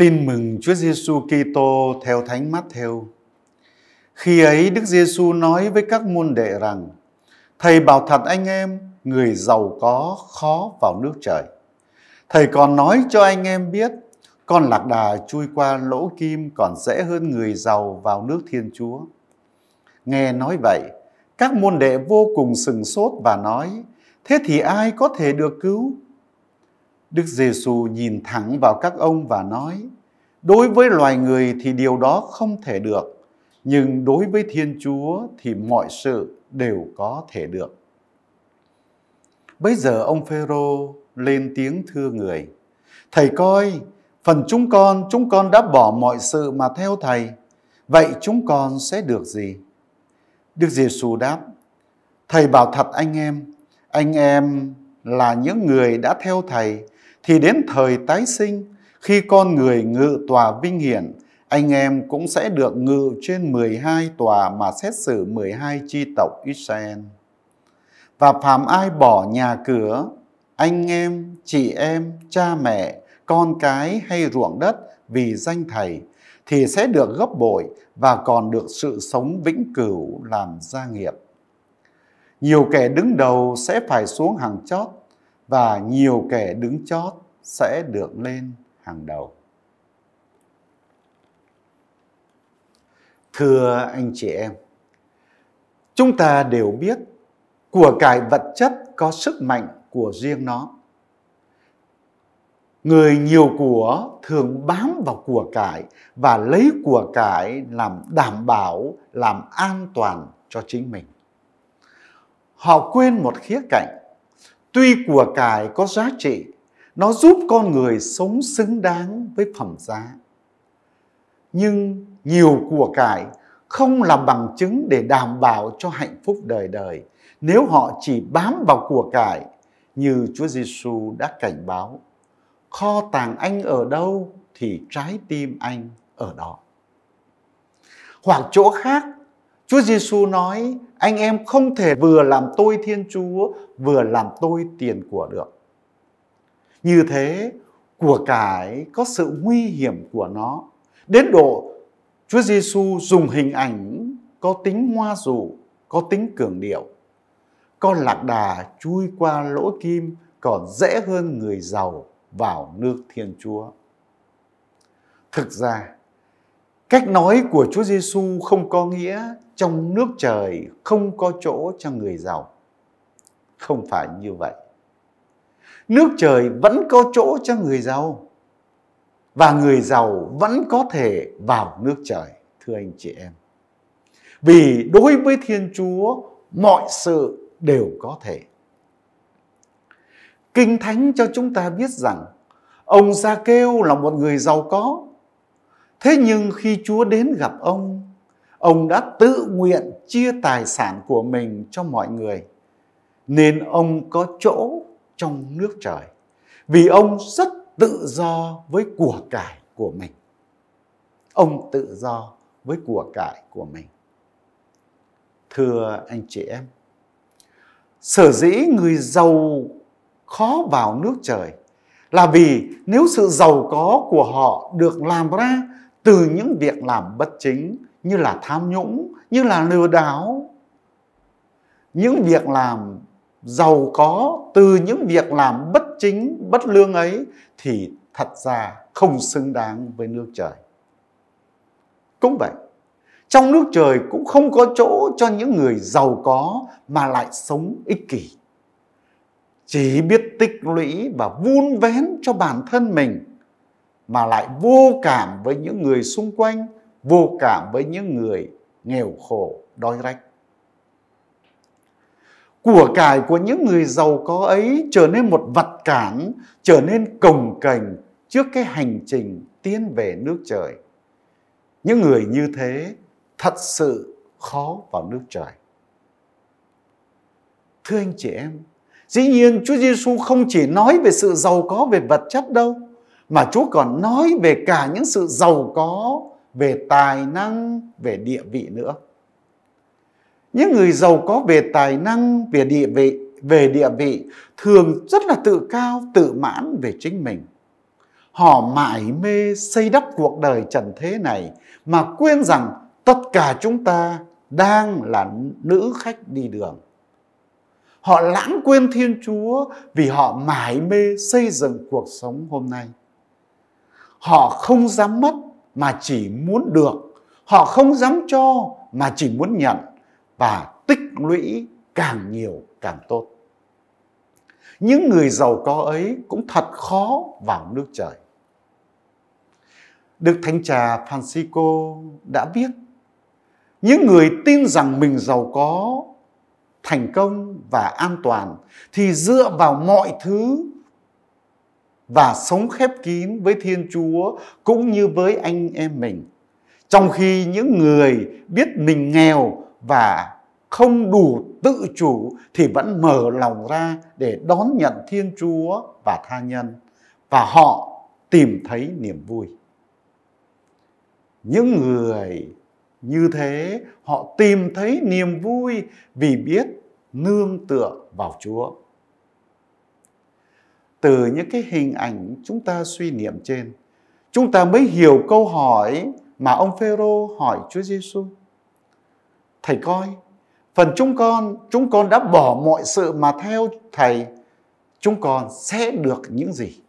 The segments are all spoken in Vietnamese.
Tin mừng Chúa Giêsu Kitô theo Thánh Matthew. Khi ấy Đức Giêsu nói với các môn đệ rằng: Thầy bảo thật anh em, người giàu có khó vào nước trời. Thầy còn nói cho anh em biết, con lạc đà chui qua lỗ kim còn dễ hơn người giàu vào nước Thiên Chúa. Nghe nói vậy, các môn đệ vô cùng sừng sốt và nói: Thế thì ai có thể được cứu? Đức Giêsu nhìn thẳng vào các ông và nói: Đối với loài người thì điều đó không thể được, nhưng đối với Thiên Chúa thì mọi sự đều có thể được. Bây giờ ông Phêrô lên tiếng thưa người: Thầy coi, phần chúng con, chúng con đã bỏ mọi sự mà theo thầy. Vậy chúng con sẽ được gì? Đức Giêsu đáp: Thầy bảo thật anh em, anh em là những người đã theo thầy thì đến thời tái sinh, khi con người ngự tòa vinh hiển, anh em cũng sẽ được ngự trên 12 tòa mà xét xử 12 chi tộc Israel. Và phàm ai bỏ nhà cửa, anh em, chị em, cha mẹ, con cái hay ruộng đất vì danh thầy thì sẽ được gấp bội và còn được sự sống vĩnh cửu làm gia nghiệp. Nhiều kẻ đứng đầu sẽ phải xuống hàng chót và nhiều kẻ đứng chót sẽ được lên hàng đầu. Thưa anh chị em, chúng ta đều biết của cải vật chất có sức mạnh của riêng nó. Người nhiều của thường bám vào của cải và lấy của cải làm đảm bảo, làm an toàn cho chính mình. Họ quên một khía cạnh tuy của cải có giá trị nó giúp con người sống xứng đáng với phẩm giá nhưng nhiều của cải không là bằng chứng để đảm bảo cho hạnh phúc đời đời nếu họ chỉ bám vào của cải như Chúa Giêsu đã cảnh báo kho tàng anh ở đâu thì trái tim anh ở đó hoặc chỗ khác Chúa Giêsu nói anh em không thể vừa làm tôi Thiên Chúa vừa làm tôi tiền của được. Như thế của cải có sự nguy hiểm của nó đến độ Chúa Giêsu dùng hình ảnh có tính hoa rủ, có tính cường điệu. Con lạc đà chui qua lỗ kim còn dễ hơn người giàu vào nước Thiên Chúa. Thực ra, Cách nói của Chúa Giêsu không có nghĩa trong nước trời không có chỗ cho người giàu. Không phải như vậy. Nước trời vẫn có chỗ cho người giàu và người giàu vẫn có thể vào nước trời, thưa anh chị em. Vì đối với Thiên Chúa, mọi sự đều có thể. Kinh Thánh cho chúng ta biết rằng ông Gia Kêu là một người giàu có Thế nhưng khi Chúa đến gặp ông, ông đã tự nguyện chia tài sản của mình cho mọi người, nên ông có chỗ trong nước trời, vì ông rất tự do với của cải của mình. Ông tự do với của cải của mình. Thưa anh chị em, sở dĩ người giàu khó vào nước trời là vì nếu sự giàu có của họ được làm ra từ những việc làm bất chính như là tham nhũng, như là lừa đảo. Những việc làm giàu có từ những việc làm bất chính, bất lương ấy thì thật ra không xứng đáng với nước trời. Cũng vậy, trong nước trời cũng không có chỗ cho những người giàu có mà lại sống ích kỷ. Chỉ biết tích lũy và vun vén cho bản thân mình mà lại vô cảm với những người xung quanh, vô cảm với những người nghèo khổ, đói rách. Của cải của những người giàu có ấy trở nên một vật cản, trở nên cồng kềnh trước cái hành trình tiến về nước trời. Những người như thế thật sự khó vào nước trời. Thưa anh chị em, dĩ nhiên Chúa Giêsu không chỉ nói về sự giàu có về vật chất đâu, mà Chúa còn nói về cả những sự giàu có về tài năng, về địa vị nữa. Những người giàu có về tài năng, về địa vị, về địa vị thường rất là tự cao, tự mãn về chính mình. Họ mãi mê xây đắp cuộc đời trần thế này mà quên rằng tất cả chúng ta đang là nữ khách đi đường. Họ lãng quên Thiên Chúa vì họ mãi mê xây dựng cuộc sống hôm nay họ không dám mất mà chỉ muốn được họ không dám cho mà chỉ muốn nhận và tích lũy càng nhiều càng tốt những người giàu có ấy cũng thật khó vào nước trời đức thánh trà francisco đã viết: những người tin rằng mình giàu có thành công và an toàn thì dựa vào mọi thứ và sống khép kín với Thiên Chúa cũng như với anh em mình. Trong khi những người biết mình nghèo và không đủ tự chủ thì vẫn mở lòng ra để đón nhận Thiên Chúa và tha nhân và họ tìm thấy niềm vui. Những người như thế họ tìm thấy niềm vui vì biết nương tựa vào Chúa từ những cái hình ảnh chúng ta suy niệm trên chúng ta mới hiểu câu hỏi mà ông Phêrô hỏi Chúa Giêsu thầy coi phần chúng con chúng con đã bỏ mọi sự mà theo thầy chúng con sẽ được những gì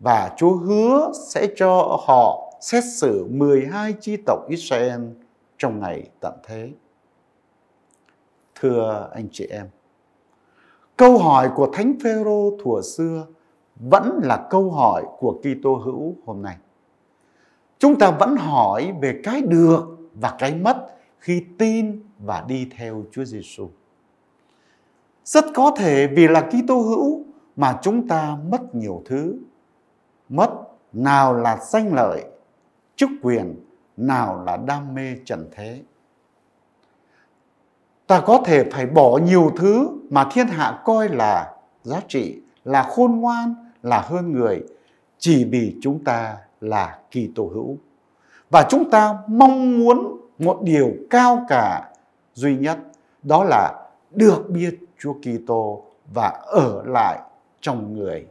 và Chúa hứa sẽ cho họ xét xử 12 chi tộc Israel trong ngày tận thế. Thưa anh chị em, Câu hỏi của Thánh Phêrô thuở xưa vẫn là câu hỏi của Kitô hữu hôm nay. Chúng ta vẫn hỏi về cái được và cái mất khi tin và đi theo Chúa Giêsu. Rất có thể vì là Kitô hữu mà chúng ta mất nhiều thứ. Mất nào là danh lợi, chức quyền, nào là đam mê trần thế ta có thể phải bỏ nhiều thứ mà thiên hạ coi là giá trị, là khôn ngoan, là hơn người chỉ vì chúng ta là kỳ tổ hữu. Và chúng ta mong muốn một điều cao cả duy nhất đó là được biết Chúa Kitô và ở lại trong người.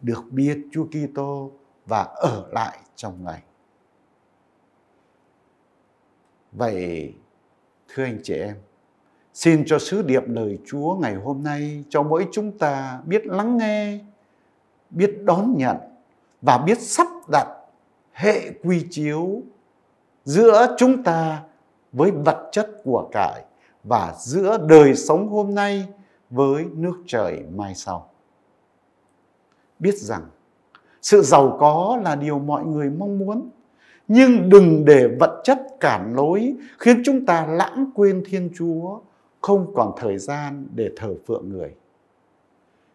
Được biết Chúa Kitô và ở lại trong người. Vậy thưa anh chị em, Xin cho sứ điệp lời Chúa ngày hôm nay cho mỗi chúng ta biết lắng nghe, biết đón nhận và biết sắp đặt hệ quy chiếu giữa chúng ta với vật chất của cải và giữa đời sống hôm nay với nước trời mai sau. Biết rằng sự giàu có là điều mọi người mong muốn, nhưng đừng để vật chất cản lối khiến chúng ta lãng quên Thiên Chúa không còn thời gian để thờ phượng người.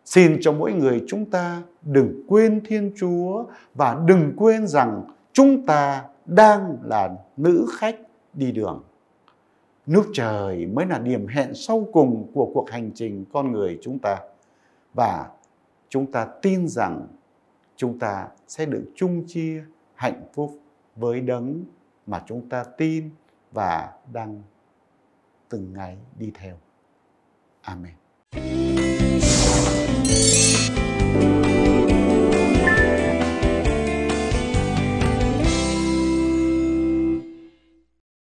Xin cho mỗi người chúng ta đừng quên Thiên Chúa và đừng quên rằng chúng ta đang là nữ khách đi đường. Nước trời mới là điểm hẹn sau cùng của cuộc hành trình con người chúng ta. Và chúng ta tin rằng chúng ta sẽ được chung chia hạnh phúc với đấng mà chúng ta tin và đang từng ngày đi theo. Amen.